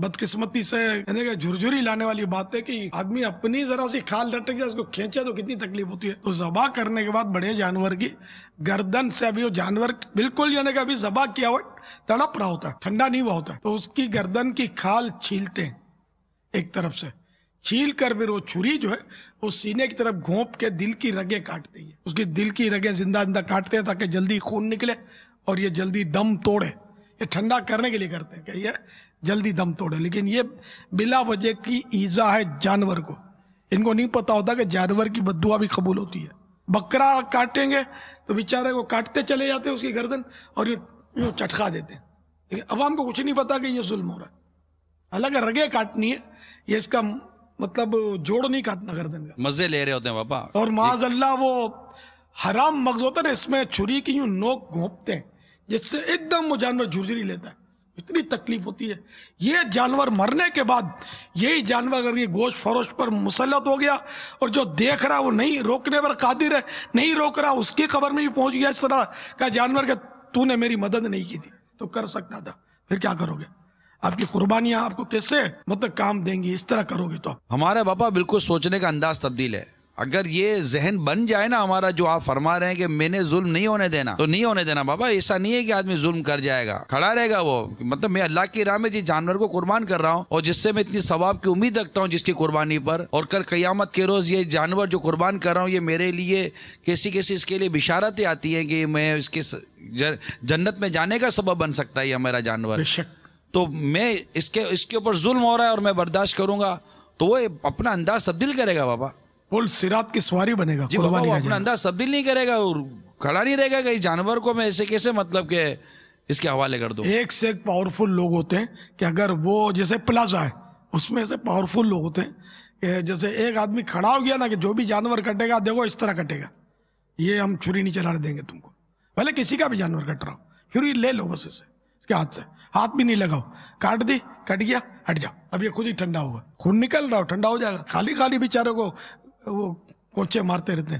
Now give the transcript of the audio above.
बदकिस्मती से झुरझुरी लाने वाली बात है कि आदमी अपनी जरा सी खाल डटक जाए उसको खींचे तो कितनी तकलीफ होती है तो जबा करने के बाद बड़े जानवर की गर्दन से अभी वो जानवर बिल्कुल यानी कि अभी जबा किया हुआ तड़प रहा होता है ठंडा नहीं हुआ होता तो उसकी गर्दन की खाल छीलते हैं एक तरफ से छील कर फिर वो छुरी जो है वो सीने की तरफ घोंप के दिल की रगें काटती है उसकी दिल की रगें जिंदा जिंदा काटते हैं ताकि जल्दी खून निकले और ये जल्दी दम तोड़े ये ठंडा करने के लिए करते हैं कहिए जल्दी दम तोड़े लेकिन ये बिला वजह की ईजा है जानवर को इनको नहीं पता होता कि जानवर की बदुआ भी कबूल होती है बकरा काटेंगे तो बेचारे को काटते चले जाते हैं उसकी गर्दन और ये यूँ चटका देते हैं लेकिन अवाम को कुछ नहीं पता कि ये जुल्म हो रहा है हालांकि रगे काटनी है ये इसका मतलब जोड़ नहीं काटना गर्दन का मजे ले रहे होते हैं बाबा और माज अल्लाह वो हराम मगज होता है इसमें छुरी की यूँ नोक घोंपते हैं जिससे एकदम वो जानवर झुरझुरी लेता है इतनी तकलीफ होती है ये जानवर मरने के बाद यही जानवर अगर ये गोश फरोश पर मुसलत हो गया और जो देख रहा वो नहीं रोकने पर कादिर है नहीं रोक रहा उसकी खबर में भी पहुंच गया इस तरह का जानवर के तूने मेरी मदद नहीं की थी तो कर सकता था फिर क्या करोगे आपकी कुर्बानियां आपको कैसे मतलब काम देंगी इस तरह करोगे तो हमारे बाबा बिल्कुल सोचने का अंदाज तब्दील है अगर ये जहन बन जाए ना हमारा जो आप फरमा रहे हैं कि मैंने जुल्म नहीं होने देना तो नहीं होने देना बाबा ऐसा नहीं है कि आदमी जुल्म कर जाएगा खड़ा रहेगा वो मतलब मैं अल्लाह की राह में जिस जानवर को कुर्बान कर रहा हूँ और जिससे मैं इतनी सवाब की उम्मीद रखता हूँ जिसकी कुर्बानी पर और कल क्यामत के रोज़ ये जानवर जो कुर्बान कर रहा हूँ ये मेरे लिए कैसी कैसी इसके लिए बिशारतें आती हैं कि मैं इसके जन्नत में जाने का सबब बन सकता है मेरा जानवर तो मैं इसके इसके ऊपर जुल्म हो रहा है और मैं बर्दाश्त करूंगा तो वो अपना अंदाज तब्दील करेगा बाबा पुल सिरात की सवारी बनेगा जी बाबा वो अपना अंदाज तब्दील नहीं करेगा और खड़ा नहीं रहेगा कहीं जानवर को मैं ऐसे कैसे मतलब के इसके हवाले कर दो एक से एक पावरफुल लोग होते हैं कि अगर वो जैसे प्लाजा है उसमें से पावरफुल लोग होते हैं कि जैसे एक आदमी खड़ा हो गया ना कि जो भी जानवर कटेगा देखो इस तरह कटेगा ये हम छुरी नहीं चलाने देंगे तुमको भले किसी का भी जानवर कट रहा हो छुरी ले लो बस उसे इसके हाथ से हाथ भी नहीं लगाओ काट दी कट गया हट जाओ अब ये खुद ही ठंडा होगा खून निकल रहा हो ठंडा हो जाएगा खाली खाली बेचारे को ಕೊಚ್ಚೆ ಮಾಡ್ತಾ ಇರುತ್ತೆ